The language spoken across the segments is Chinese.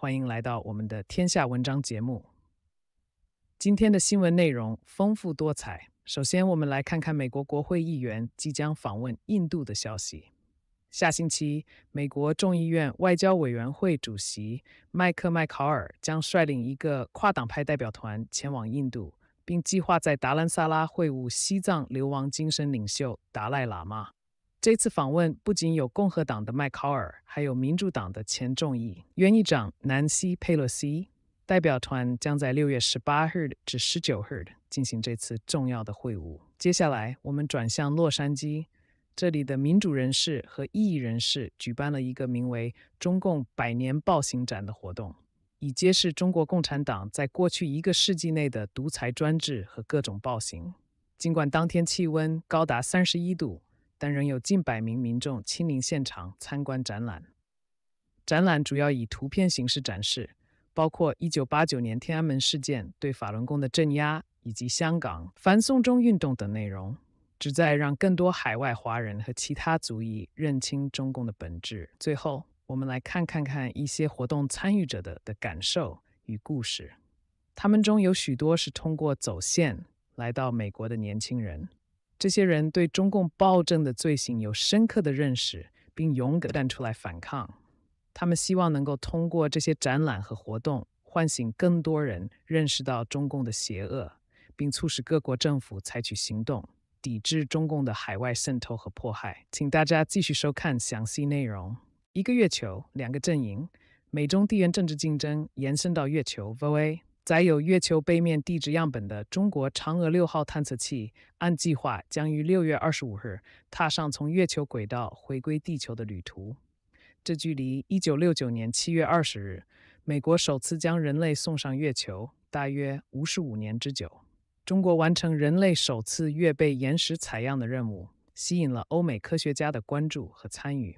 欢迎来到我们的天下文章节目。今天的新闻内容丰富多彩。首先，我们来看看美国国会议员即将访问印度的消息。下星期，美国众议院外交委员会主席麦克麦考尔将率领一个跨党派代表团前往印度，并计划在达兰萨拉会晤西藏流亡精神领袖达赖喇嘛。这次访问不仅有共和党的麦考尔，还有民主党的前众议院议长南希·佩洛西。代表团将在六月十八日至十九日进行这次重要的会晤。接下来，我们转向洛杉矶，这里的民主人士和异议人士举办了一个名为“中共百年暴行展”的活动，以揭示中国共产党在过去一个世纪内的独裁专制和各种暴行。尽管当天气温高达三十一度。但仍有近百名民众亲临现场参观展览。展览主要以图片形式展示，包括一九八九年天安门事件对法轮功的镇压，以及香港反送中运动等内容，旨在让更多海外华人和其他族裔认清中共的本质。最后，我们来看看看一些活动参与者的的感受与故事。他们中有许多是通过走线来到美国的年轻人。这些人对中共暴政的罪行有深刻的认识，并勇敢站出来反抗。他们希望能够通过这些展览和活动，唤醒更多人认识到中共的邪恶，并促使各国政府采取行动，抵制中共的海外渗透和迫害。请大家继续收看详细内容。一个月球，两个阵营，美中地缘政治竞争延伸到月球 VOA。载有月球背面地质样本的中国嫦娥六号探测器，按计划将于六月二十五日踏上从月球轨道回归地球的旅途。这距离一九六九年七月二十日美国首次将人类送上月球，大约五十五年之久。中国完成人类首次月背岩石采样的任务，吸引了欧美科学家的关注和参与。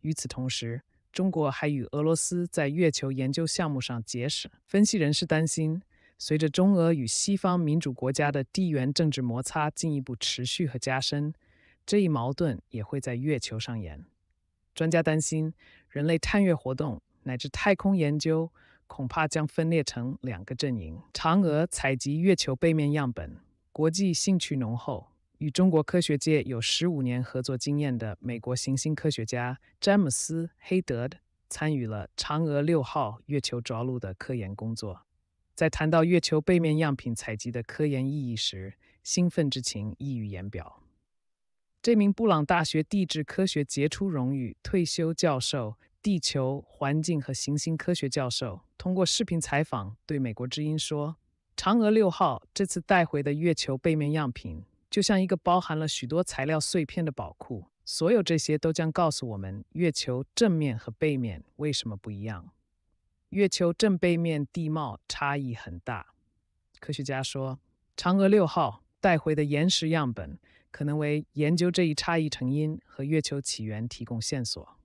与此同时，中国还与俄罗斯在月球研究项目上结识。分析人士担心，随着中俄与西方民主国家的地缘政治摩擦进一步持续和加深，这一矛盾也会在月球上演。专家担心，人类探月活动乃至太空研究恐怕将分裂成两个阵营：嫦娥采集月球背面样本，国际兴趣浓厚。与中国科学界有十五年合作经验的美国行星科学家詹姆斯·黑德参与了嫦娥六号月球着陆的科研工作。在谈到月球背面样品采集的科研意义时，兴奋之情溢于言表。这名布朗大学地质科学杰出荣誉退休教授、地球环境和行星科学教授通过视频采访对美国之音说：“嫦娥六号这次带回的月球背面样品。”就像一个包含了许多材料碎片的宝库，所有这些都将告诉我们月球正面和背面为什么不一样。月球正背面地貌差异很大，科学家说，嫦娥六号带回的岩石样本可能为研究这一差异成因和月球起源提供线索。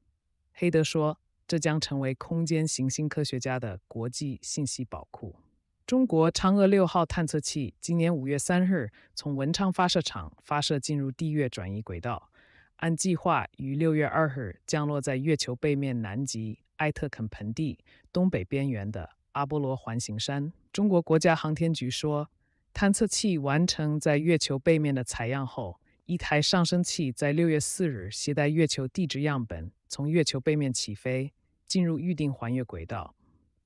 黑德说，这将成为空间行星科学家的国际信息宝库。中国嫦娥六号探测器今年五月三日从文昌发射场发射，进入地月转移轨道。按计划，于六月二日降落在月球背面南极艾特肯盆地东北边缘的阿波罗环形山。中国国家航天局说，探测器完成在月球背面的采样后，一台上升器在六月四日携带月球地质样本从月球背面起飞，进入预定环月轨道。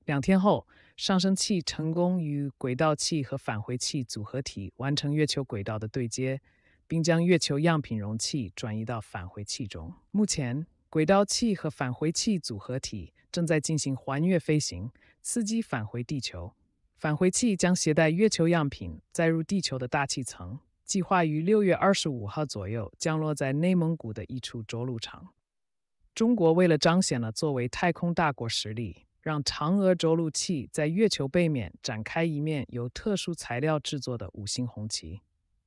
两天后。上升器成功与轨道器和返回器组合体完成月球轨道的对接，并将月球样品容器转移到返回器中。目前，轨道器和返回器组合体正在进行环月飞行，伺机返回地球。返回器将携带月球样品载入地球的大气层，计划于六月二十五号左右降落在内蒙古的一处着陆场。中国为了彰显了作为太空大国实力。让嫦娥着陆器在月球背面展开一面由特殊材料制作的五星红旗。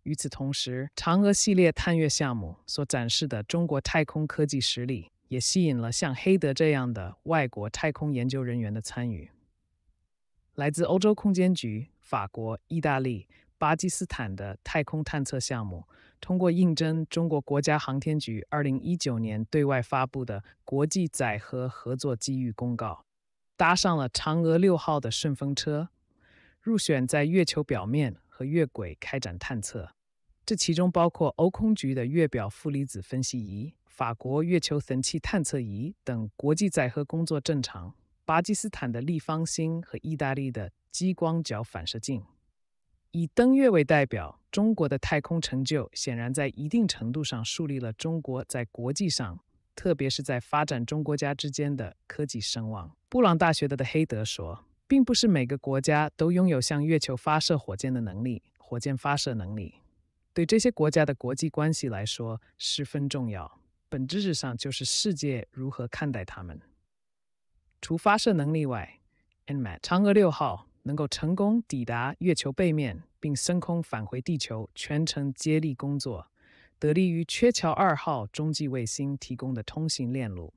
与此同时，嫦娥系列探月项目所展示的中国太空科技实力，也吸引了像黑德这样的外国太空研究人员的参与。来自欧洲空间局、法国、意大利、巴基斯坦的太空探测项目，通过应征中国国家航天局2019年对外发布的国际载荷合作机遇公告。搭上了嫦娥六号的顺风车，入选在月球表面和月轨开展探测，这其中包括欧空局的月表负离子分析仪、法国月球神器探测仪等国际载荷工作正常。巴基斯坦的立方星和意大利的激光角反射镜以登月为代表，中国的太空成就显然在一定程度上树立了中国在国际上。特别是在发展中国家之间的科技声望。布朗大学的的黑德说，并不是每个国家都拥有向月球发射火箭的能力。火箭发射能力对这些国家的国际关系来说十分重要。本质上就是世界如何看待他们。除发射能力外，嫦娥六号能够成功抵达月球背面，并升空返回地球，全程接力工作。得力于鹊桥二号中继卫星提供的通信链路，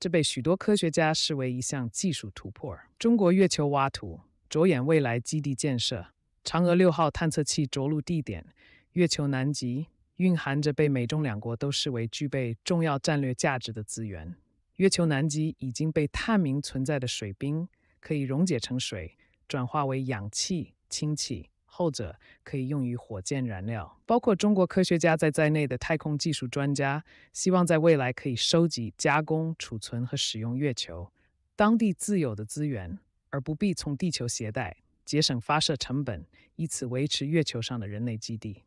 这被许多科学家视为一项技术突破。中国月球挖土，着眼未来基地建设。嫦娥六号探测器着陆地点月球南极，蕴含着被美中两国都视为具备重要战略价值的资源。月球南极已经被探明存在的水冰，可以溶解成水，转化为氧气、氢气。后者可以用于火箭燃料。包括中国科学家在在内的太空技术专家，希望在未来可以收集、加工、储存和使用月球当地自有的资源，而不必从地球携带，节省发射成本，以此维持月球上的人类基地。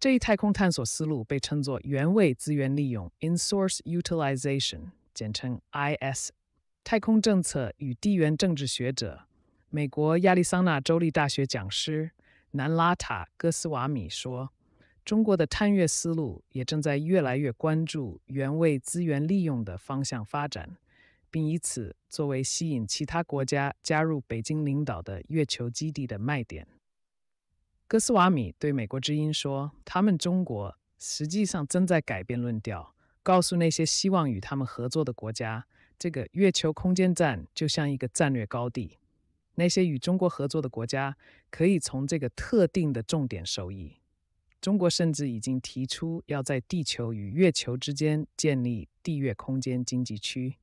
这一太空探索思路被称作原位资源利用 （In-Source Utilization），简称 IS。太空政策与地缘政治学者。美国亚利桑那州立大学讲师南拉塔·哥斯瓦米说：“中国的探月思路也正在越来越关注原位资源利用的方向发展，并以此作为吸引其他国家加入北京领导的月球基地的卖点。”哥斯瓦米对美国之音说：“他们中国实际上正在改变论调，告诉那些希望与他们合作的国家，这个月球空间站就像一个战略高地。”那些与中国合作的国家可以从这个特定的重点受益。中国甚至已经提出要在地球与月球之间建立地月空间经济区，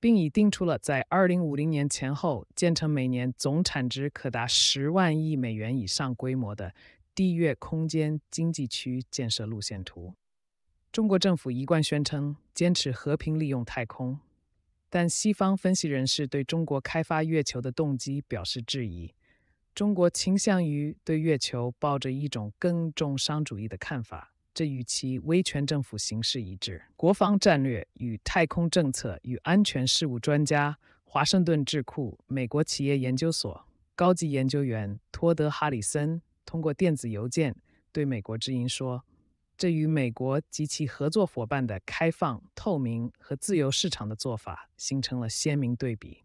并已定出了在二零五零年前后建成每年总产值可达十万亿美元以上规模的地月空间经济区建设路线图。中国政府一贯宣称坚持和平利用太空。但西方分析人士对中国开发月球的动机表示质疑。中国倾向于对月球抱着一种更重商主义的看法，这与其威权政府形式一致。国防战略与太空政策与安全事务专家、华盛顿智库美国企业研究所高级研究员托德·哈里森通过电子邮件对《美国之音》说。这与美国及其合作伙伴的开放、透明和自由市场的做法形成了鲜明对比。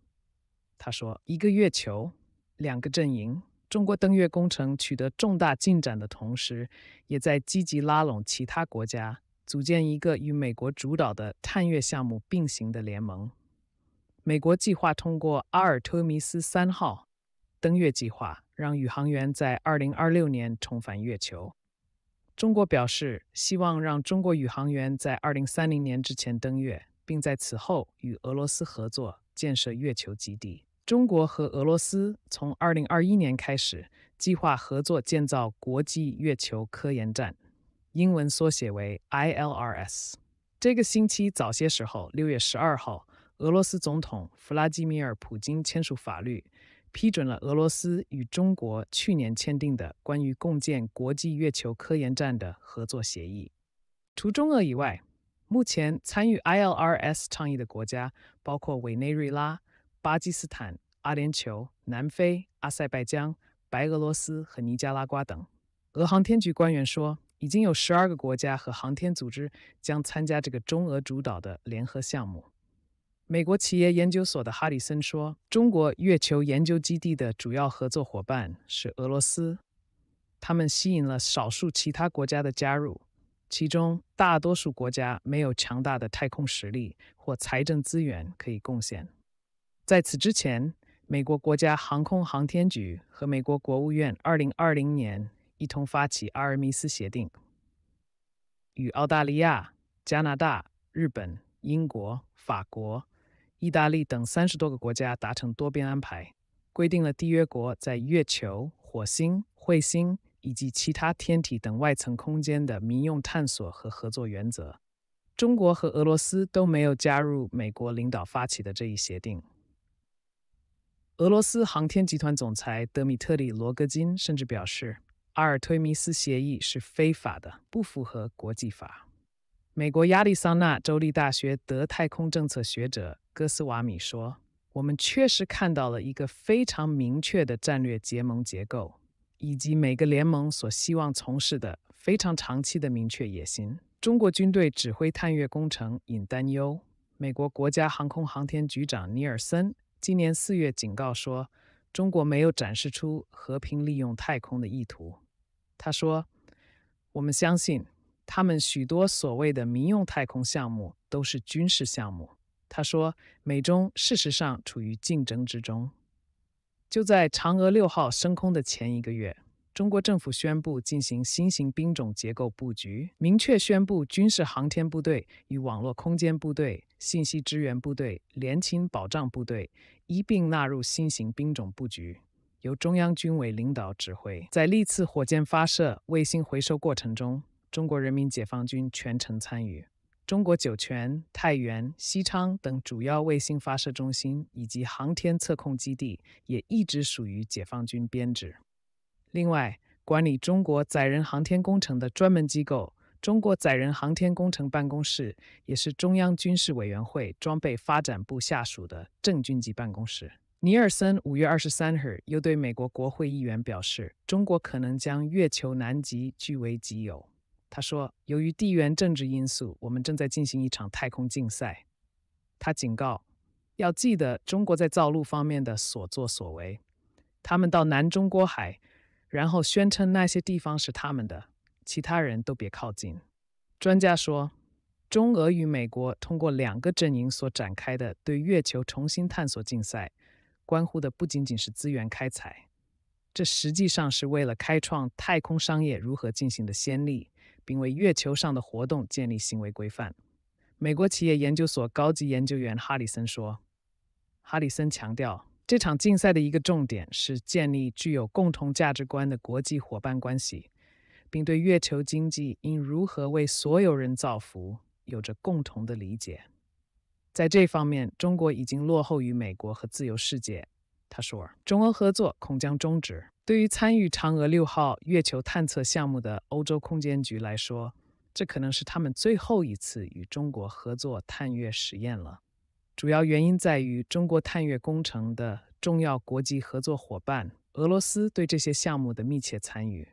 他说：“一个月球，两个阵营。中国登月工程取得重大进展的同时，也在积极拉拢其他国家，组建一个与美国主导的探月项目并行的联盟。美国计划通过阿尔忒弥斯三号登月计划，让宇航员在二零二六年重返月球。”中国表示希望让中国宇航员在2030年之前登月，并在此后与俄罗斯合作建设月球基地。中国和俄罗斯从2021年开始计划合作建造国际月球科研站，英文缩写为 ILRS。这个星期早些时候，6月12号，俄罗斯总统弗拉基米尔·普京签署法律。批准了俄罗斯与中国去年签订的关于共建国际月球科研站的合作协议。除中俄以外，目前参与 ILRS 倡议的国家包括委内瑞拉、巴基斯坦、阿联酋、南非、阿塞拜疆、白俄罗斯和尼加拉瓜等。俄航天局官员说，已经有12个国家和航天组织将参加这个中俄主导的联合项目。美国企业研究所的哈里森说：“中国月球研究基地的主要合作伙伴是俄罗斯，他们吸引了少数其他国家的加入，其中大多数国家没有强大的太空实力或财政资源可以贡献。”在此之前，美国国家航空航天局和美国国务院2020年一同发起阿尔米斯协定，与澳大利亚、加拿大、日本、英国、法国。意大利等三十多个国家达成多边安排，规定了缔约国在月球、火星、彗星以及其他天体等外层空间的民用探索和合作原则。中国和俄罗斯都没有加入美国领导发起的这一协定。俄罗斯航天集团总裁德米特里·罗格金甚至表示，阿尔忒弥斯协议是非法的，不符合国际法。美国亚利桑那州立大学德太空政策学者。哥斯瓦米说：“我们确实看到了一个非常明确的战略结盟结构，以及每个联盟所希望从事的非常长期的明确野心。”中国军队指挥探月工程引担忧。美国国家航空航天局长尼尔森今年四月警告说：“中国没有展示出和平利用太空的意图。”他说：“我们相信，他们许多所谓的民用太空项目都是军事项目。”他说，美中事实上处于竞争之中。就在嫦娥六号升空的前一个月，中国政府宣布进行新型兵种结构布局，明确宣布军事航天部队与网络空间部队、信息支援部队、联勤保障部队一并纳入新型兵种布局，由中央军委领导指挥。在历次火箭发射、卫星回收过程中，中国人民解放军全程参与。中国酒泉、太原、西昌等主要卫星发射中心以及航天测控基地也一直属于解放军编制。另外，管理中国载人航天工程的专门机构——中国载人航天工程办公室，也是中央军事委员会装备发展部下属的正军级办公室。尼尔森五月二十三日又对美国国会议员表示，中国可能将月球南极据为己有。他说：“由于地缘政治因素，我们正在进行一场太空竞赛。”他警告：“要记得中国在造陆方面的所作所为，他们到南中国海，然后宣称那些地方是他们的，其他人都别靠近。”专家说，中俄与美国通过两个阵营所展开的对月球重新探索竞赛，关乎的不仅仅是资源开采，这实际上是为了开创太空商业如何进行的先例。并为月球上的活动建立行为规范。美国企业研究所高级研究员哈里森说：“哈里森强调，这场竞赛的一个重点是建立具有共同价值观的国际伙伴关系，并对月球经济应如何为所有人造福有着共同的理解。在这方面，中国已经落后于美国和自由世界。”他说：“中欧合作恐将终止。”对于参与嫦娥六号月球探测项目的欧洲空间局来说，这可能是他们最后一次与中国合作探月实验了。主要原因在于中国探月工程的重要国际合作伙伴俄罗斯对这些项目的密切参与。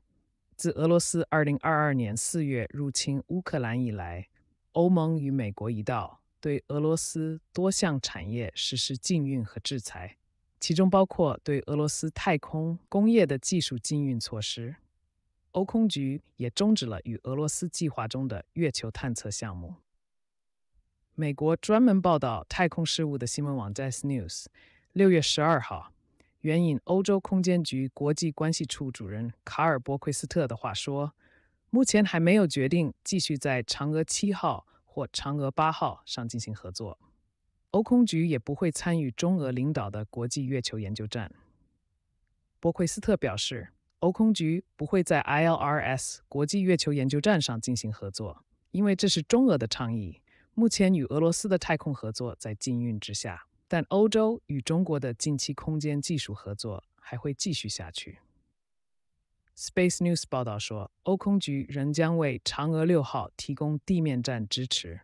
自俄罗斯2022年4月入侵乌克兰以来，欧盟与美国一道对俄罗斯多项产业实施禁运和制裁。其中包括对俄罗斯太空工业的技术禁运措施。欧空局也终止了与俄罗斯计划中的月球探测项目。美国专门报道太空事务的新闻网站 S News 六月十二号援引欧洲空间局国际关系处主任卡尔·博奎斯特的话说：“目前还没有决定继续在嫦娥七号或嫦娥八号上进行合作。”欧空局也不会参与中俄领导的国际月球研究站。博奎斯特表示，欧空局不会在 ILRS 国际月球研究站上进行合作，因为这是中俄的倡议。目前与俄罗斯的太空合作在禁运之下，但欧洲与中国的近期空间技术合作还会继续下去。Space News 报道说，欧空局仍将为嫦娥六号提供地面站支持。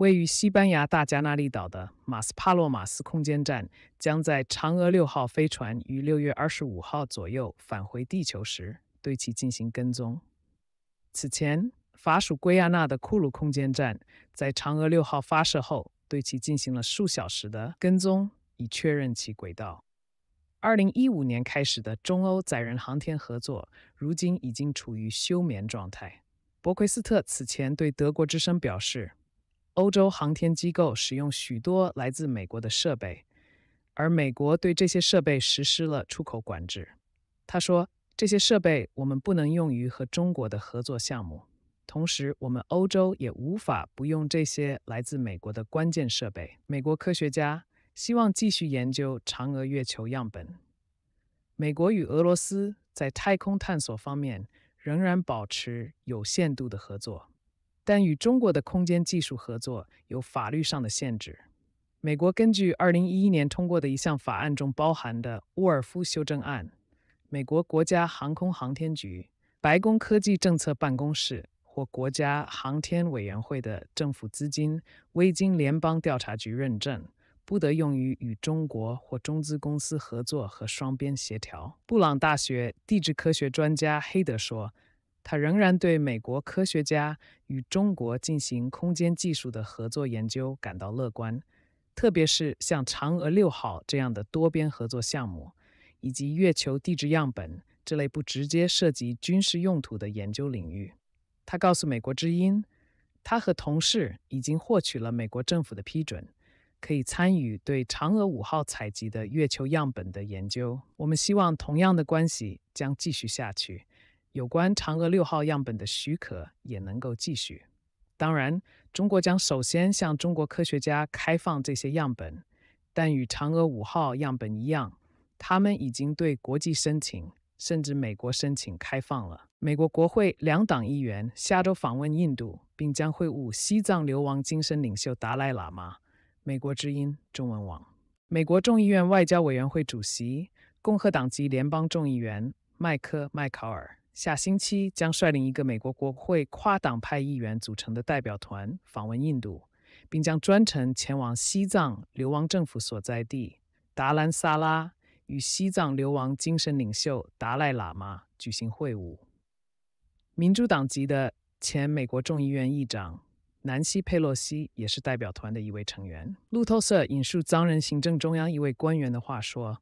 位于西班牙大加那利岛的马斯帕洛马斯空间站将在嫦娥六号飞船于六月二十五号左右返回地球时对其进行跟踪。此前，法属圭亚那的库鲁空间站在嫦娥六号发射后对其进行了数小时的跟踪，以确认其轨道。二零一五年开始的中欧载人航天合作如今已经处于休眠状态。博奎斯特此前对德国之声表示。欧洲航天机构使用许多来自美国的设备，而美国对这些设备实施了出口管制。他说：“这些设备我们不能用于和中国的合作项目，同时我们欧洲也无法不用这些来自美国的关键设备。”美国科学家希望继续研究嫦娥月球样本。美国与俄罗斯在太空探索方面仍然保持有限度的合作。但与中国的空间技术合作有法律上的限制。美国根据二零一一年通过的一项法案中包含的沃尔夫修正案，美国国家航空航天局、白宫科技政策办公室或国家航天委员会的政府资金未经联邦调查局认证，不得用于与中国或中资公司合作和双边协调。布朗大学地质科学专家黑德说。他仍然对美国科学家与中国进行空间技术的合作研究感到乐观，特别是像嫦娥六号这样的多边合作项目，以及月球地质样本这类不直接涉及军事用途的研究领域。他告诉《美国之音》，他和同事已经获取了美国政府的批准，可以参与对嫦娥五号采集的月球样本的研究。我们希望同样的关系将继续下去。有关嫦娥六号样本的许可也能够继续。当然，中国将首先向中国科学家开放这些样本，但与嫦娥五号样本一样，他们已经对国际申请甚至美国申请开放了。美国国会两党议员下周访问印度，并将会晤西藏流亡精神领袖达赖喇嘛。美国之音中文网。美国众议院外交委员会主席、共和党籍联邦众议员麦克·麦考尔。下星期将率领一个美国国会跨党派议员组成的代表团访问印度，并将专程前往西藏流亡政府所在地达兰萨拉，与西藏流亡精神领袖达赖喇嘛举行会晤。民主党籍的前美国众议院议长南希·佩洛西也是代表团的一位成员。路透社引述藏人行政中央一位官员的话说：“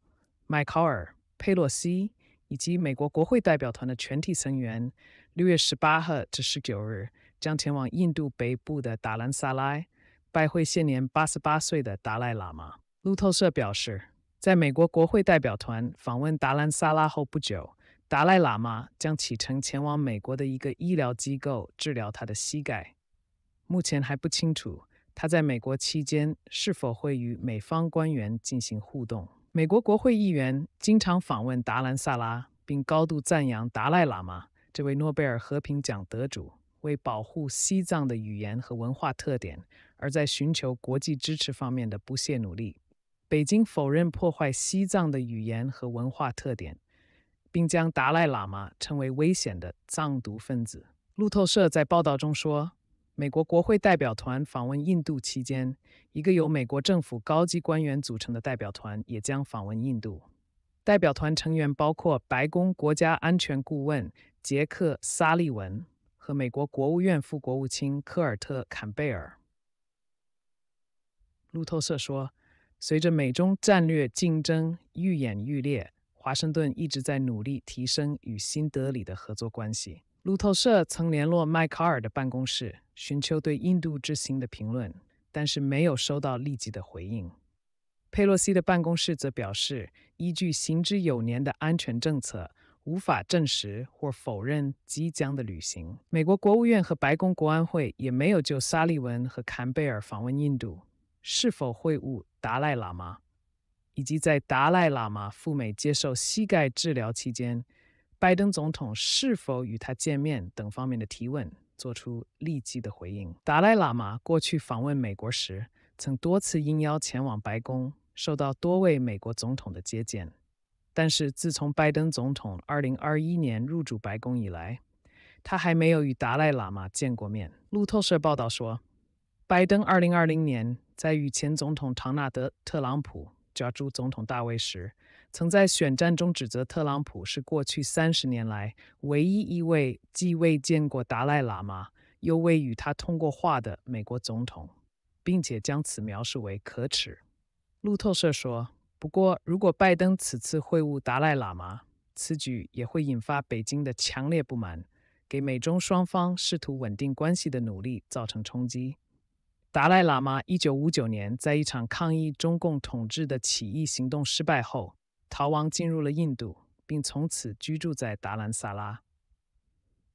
迈考尔·佩洛西。”以及美国国会代表团的全体成员，六月十八号至十九日将前往印度北部的达兰萨拉，拜会现年八十八岁的达赖喇嘛。路透社表示，在美国国会代表团访问达兰萨拉后不久，达赖喇嘛将启程前往美国的一个医疗机构治疗他的膝盖。目前还不清楚他在美国期间是否会与美方官员进行互动。美国国会议员经常访问达兰萨拉，并高度赞扬达赖喇嘛这位诺贝尔和平奖得主为保护西藏的语言和文化特点而在寻求国际支持方面的不懈努力。北京否认破坏西藏的语言和文化特点，并将达赖喇嘛称为危险的藏独分子。路透社在报道中说。美国国会代表团访问印度期间，一个由美国政府高级官员组成的代表团也将访问印度。代表团成员包括白宫国家安全顾问杰克·萨利文和美国国务院副国务卿科尔特·坎贝尔。路透社说，随着美中战略竞争愈演愈烈，华盛顿一直在努力提升与新德里的合作关系。路透社曾联络迈卡尔的办公室，寻求对印度之行的评论，但是没有收到立即的回应。佩洛西的办公室则表示，依据行之有年的安全政策，无法证实或否认即将的旅行。美国国务院和白宫国安会也没有就沙利文和坎贝尔访问印度是否会晤达赖喇嘛，以及在达赖喇嘛赴美接受膝盖治疗期间。拜登总统是否与他见面等方面的提问做出立即的回应。达赖喇嘛过去访问美国时，曾多次应邀前往白宫，受到多位美国总统的接见。但是，自从拜登总统2021年入主白宫以来，他还没有与达赖喇嘛见过面。路透社报道说，拜登2020年在与前总统唐纳德·特朗普交诸总统大卫时。曾在选战中指责特朗普是过去三十年来唯一一位既未见过达赖喇嘛又未与他通过话的美国总统，并且将此描述为可耻。路透社说，不过如果拜登此次会晤达赖喇嘛，此举也会引发北京的强烈不满，给美中双方试图稳定关系的努力造成冲击。达赖喇嘛一九五九年在一场抗议中共统治的起义行动失败后。逃亡进入了印度，并从此居住在达兰萨拉。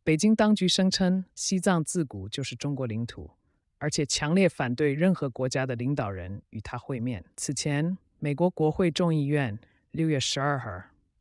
北京当局声称，西藏自古就是中国领土，而且强烈反对任何国家的领导人与他会面。此前，美国国会众议院六月十二号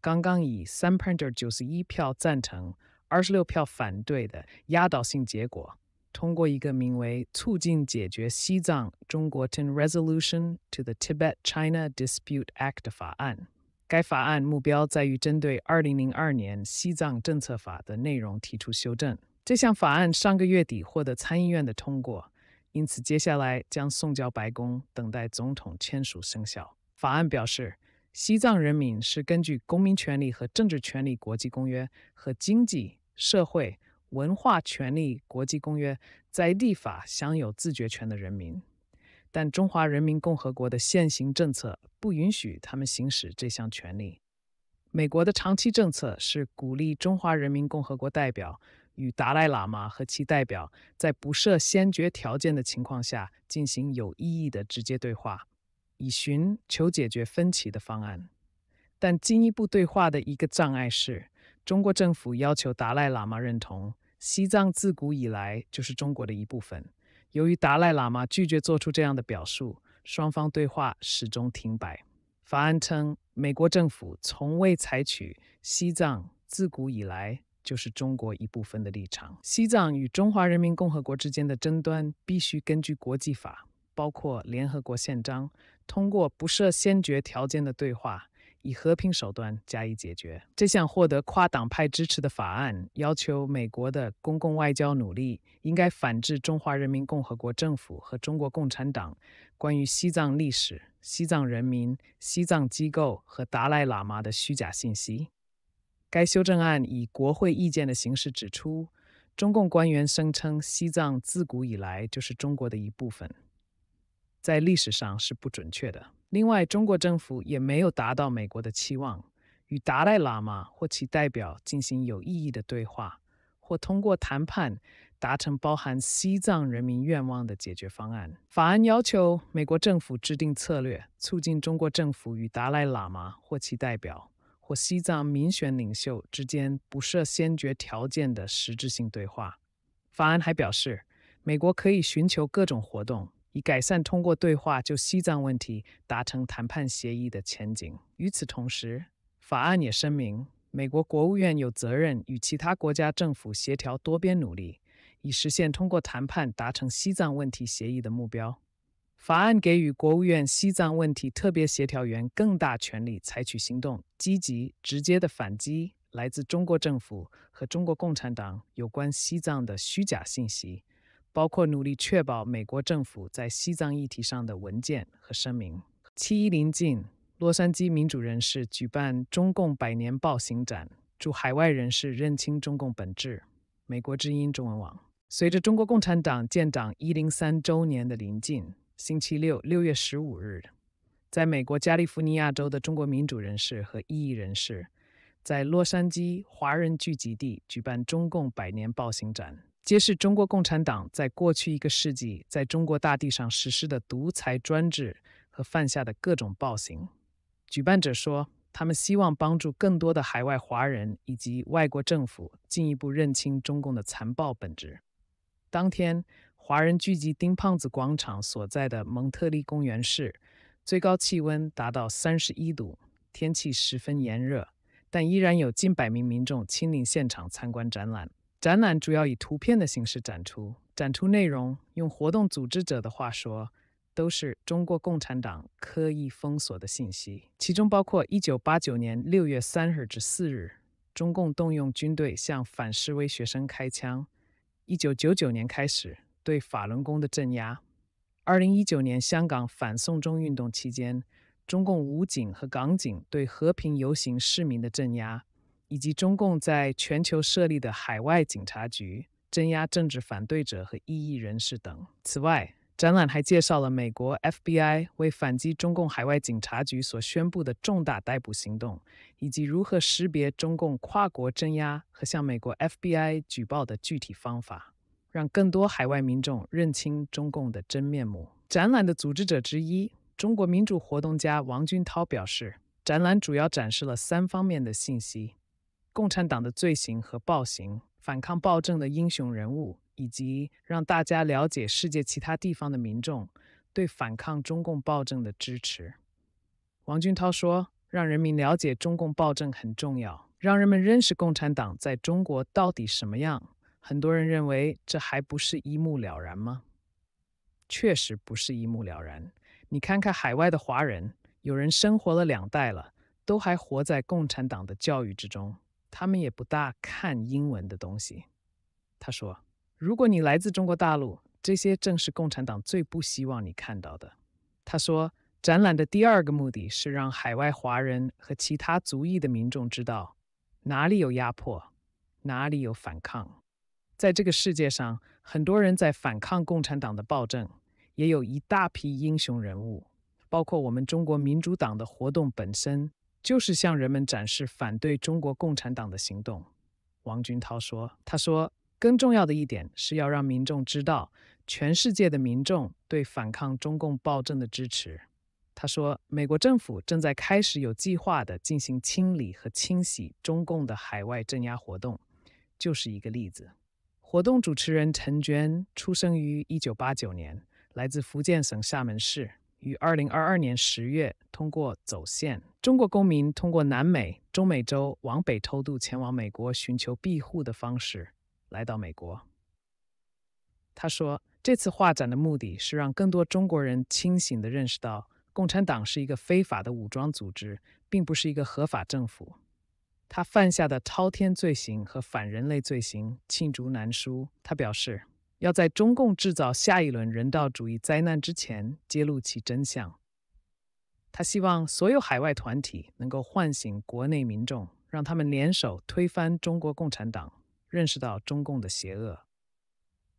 刚刚以三百九十一票赞成、二十六票反对的压倒性结果，通过一个名为“促进解决西藏中国 n resolution to the Tibet-China Dispute Act” 的法案。该法案目标在于针对2002年西藏政策法的内容提出修正。这项法案上个月底获得参议院的通过，因此接下来将送交白宫等待总统签署生效。法案表示，西藏人民是根据《公民权利和政治权利国际公约》和《经济社会文化权利国际公约》在立法享有自觉权的人民。但中华人民共和国的现行政策不允许他们行使这项权利。美国的长期政策是鼓励中华人民共和国代表与达赖喇嘛和其代表在不设先决条件的情况下进行有意义的直接对话，以寻求解决分歧的方案。但进一步对话的一个障碍是中国政府要求达赖喇嘛认同西藏自古以来就是中国的一部分。由于达赖喇嘛拒绝做出这样的表述，双方对话始终停摆。法案称，美国政府从未采取“西藏自古以来就是中国一部分”的立场。西藏与中华人民共和国之间的争端必须根据国际法，包括联合国宪章，通过不设先决条件的对话。以和平手段加以解决。这项获得跨党派支持的法案要求美国的公共外交努力应该反制中华人民共和国政府和中国共产党关于西藏历史、西藏人民、西藏机构和达赖喇嘛的虚假信息。该修正案以国会意见的形式指出，中共官员声称西藏自古以来就是中国的一部分，在历史上是不准确的。另外，中国政府也没有达到美国的期望，与达赖喇嘛或其代表进行有意义的对话，或通过谈判达成包含西藏人民愿望的解决方案。法案要求美国政府制定策略，促进中国政府与达赖喇嘛或其代表或西藏民选领袖之间不设先决条件的实质性对话。法案还表示，美国可以寻求各种活动。以改善通过对话就西藏问题达成谈判协议的前景。与此同时，法案也声明，美国国务院有责任与其他国家政府协调多边努力，以实现通过谈判达成西藏问题协议的目标。法案给予国务院西藏问题特别协调员更大权力，采取行动，积极直接的反击来自中国政府和中国共产党有关西藏的虚假信息。包括努力确保美国政府在西藏议题上的文件和声明。七一临近，洛杉矶民主人士举办中共百年暴行展，助海外人士认清中共本质。美国之音中文网。随着中国共产党建党一零三周年的临近，星期六六月十五日，在美国加利福尼亚州的中国民主人士和异议人士，在洛杉矶华人聚集地举办中共百年暴行展。揭示中国共产党在过去一个世纪在中国大地上实施的独裁专制和犯下的各种暴行。举办者说，他们希望帮助更多的海外华人以及外国政府进一步认清中共的残暴本质。当天，华人聚集丁胖子广场所在的蒙特利公园市，最高气温达到三十一度，天气十分炎热，但依然有近百名民众亲临现场参观展览。展览主要以图片的形式展出，展出内容用活动组织者的话说，都是中国共产党刻意封锁的信息，其中包括1989年6月3日至4日，中共动用军队向反示威学生开枪；1999年开始对法轮功的镇压；2019年香港反送中运动期间，中共武警和港警对和平游行市民的镇压。以及中共在全球设立的海外警察局，镇压政治反对者和异议人士等。此外，展览还介绍了美国 FBI 为反击中共海外警察局所宣布的重大逮捕行动，以及如何识别中共跨国镇压和向美国 FBI 举报的具体方法，让更多海外民众认清中共的真面目。展览的组织者之一，中国民主活动家王军涛表示，展览主要展示了三方面的信息。共产党的罪行和暴行，反抗暴政的英雄人物，以及让大家了解世界其他地方的民众对反抗中共暴政的支持。王俊涛说：“让人民了解中共暴政很重要，让人们认识共产党在中国到底什么样。很多人认为这还不是一目了然吗？确实不是一目了然。你看看海外的华人，有人生活了两代了，都还活在共产党的教育之中。”他们也不大看英文的东西。他说：“如果你来自中国大陆，这些正是共产党最不希望你看到的。”他说：“展览的第二个目的是让海外华人和其他族裔的民众知道哪里有压迫，哪里有反抗。在这个世界上，很多人在反抗共产党的暴政，也有一大批英雄人物，包括我们中国民主党的活动本身。”就是向人们展示反对中国共产党的行动，王军涛说。他说，更重要的一点是要让民众知道，全世界的民众对反抗中共暴政的支持。他说，美国政府正在开始有计划地进行清理和清洗中共的海外镇压活动，就是一个例子。活动主持人陈娟出生于1989年，来自福建省厦门市。于二零二二年十月，通过走线，中国公民通过南美、中美洲往北偷渡前往美国寻求庇护的方式来到美国。他说，这次画展的目的是让更多中国人清醒地认识到，共产党是一个非法的武装组织，并不是一个合法政府。他犯下的滔天罪行和反人类罪行罄竹难书。他表示。要在中共制造下一轮人道主义灾难之前揭露其真相。他希望所有海外团体能够唤醒国内民众，让他们联手推翻中国共产党，认识到中共的邪恶。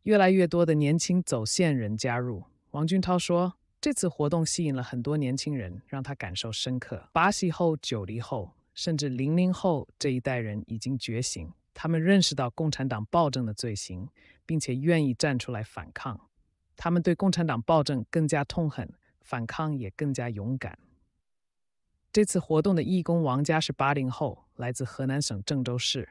越来越多的年轻走线人加入。王俊涛说：“这次活动吸引了很多年轻人，让他感受深刻。巴西后、九零后，甚至零零后这一代人已经觉醒，他们认识到共产党暴政的罪行。”并且愿意站出来反抗，他们对共产党暴政更加痛恨，反抗也更加勇敢。这次活动的义工王佳是八零后，来自河南省郑州市。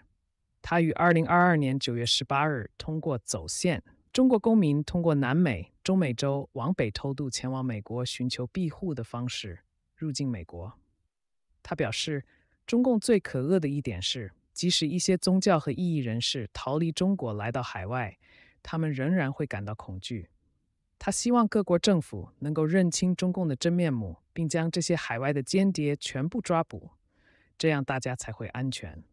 他于二零二二年九月十八日通过走线，中国公民通过南美、中美洲往北偷渡前往美国寻求庇护的方式入境美国。他表示，中共最可恶的一点是。即使一些宗教和异议人士逃离中国来到海外，他们仍然会感到恐惧。他希望各国政府能够认清中共的真面目，并将这些海外的间谍全部抓捕，这样大家才会安全。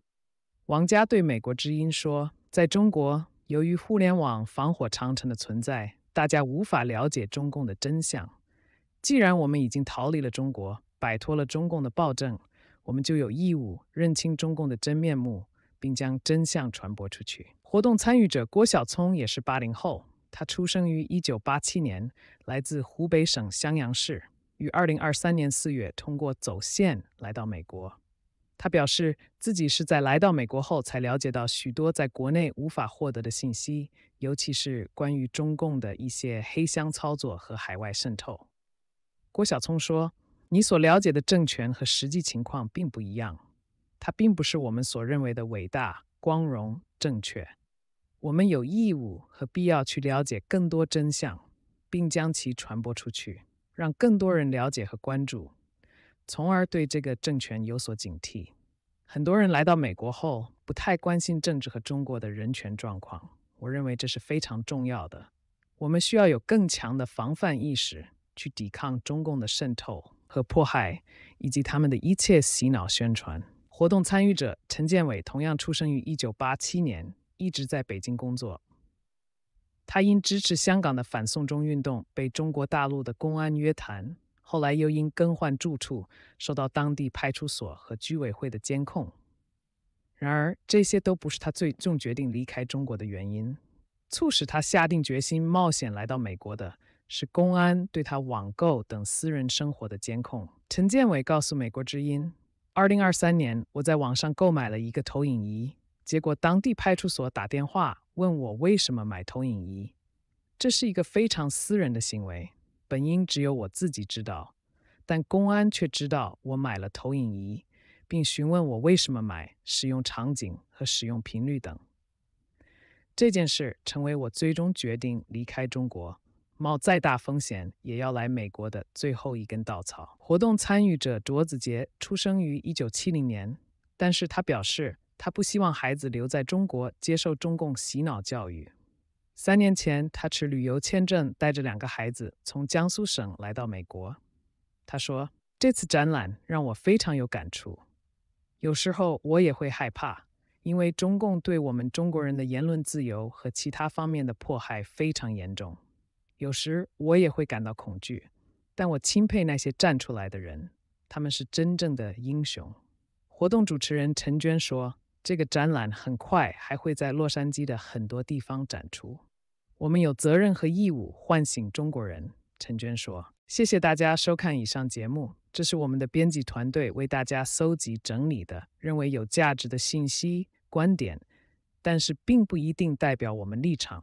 王佳对美国之音说：“在中国，由于互联网防火长城的存在，大家无法了解中共的真相。既然我们已经逃离了中国，摆脱了中共的暴政。”我们就有义务认清中共的真面目，并将真相传播出去。活动参与者郭小聪也是八零后，他出生于一九八七年，来自湖北省襄阳市，于二零二三年四月通过走线来到美国。他表示自己是在来到美国后才了解到许多在国内无法获得的信息，尤其是关于中共的一些黑箱操作和海外渗透。郭小聪说。你所了解的政权和实际情况并不一样，它并不是我们所认为的伟大、光荣、正确。我们有义务和必要去了解更多真相，并将其传播出去，让更多人了解和关注，从而对这个政权有所警惕。很多人来到美国后，不太关心政治和中国的人权状况，我认为这是非常重要的。我们需要有更强的防范意识，去抵抗中共的渗透。和迫害，以及他们的一切洗脑宣传活动。参与者陈建伟同样出生于1987年，一直在北京工作。他因支持香港的反送中运动被中国大陆的公安约谈，后来又因更换住处受到当地派出所和居委会的监控。然而，这些都不是他最终决定离开中国的原因。促使他下定决心冒险来到美国的。是公安对他网购等私人生活的监控。陈建伟告诉美国之音：“二零二三年，我在网上购买了一个投影仪，结果当地派出所打电话问我为什么买投影仪。这是一个非常私人的行为，本应只有我自己知道，但公安却知道我买了投影仪，并询问我为什么买、使用场景和使用频率等。这件事成为我最终决定离开中国。”冒再大风险也要来美国的最后一根稻草。活动参与者卓子杰出生于一九七零年，但是他表示他不希望孩子留在中国接受中共洗脑教育。三年前，他持旅游签证带着两个孩子从江苏省来到美国。他说：“这次展览让我非常有感触。有时候我也会害怕，因为中共对我们中国人的言论自由和其他方面的迫害非常严重。”有时我也会感到恐惧，但我钦佩那些站出来的人，他们是真正的英雄。活动主持人陈娟说：“这个展览很快还会在洛杉矶的很多地方展出。我们有责任和义务唤醒中国人。”陈娟说：“谢谢大家收看以上节目，这是我们的编辑团队为大家搜集整理的，认为有价值的信息、观点，但是并不一定代表我们立场。”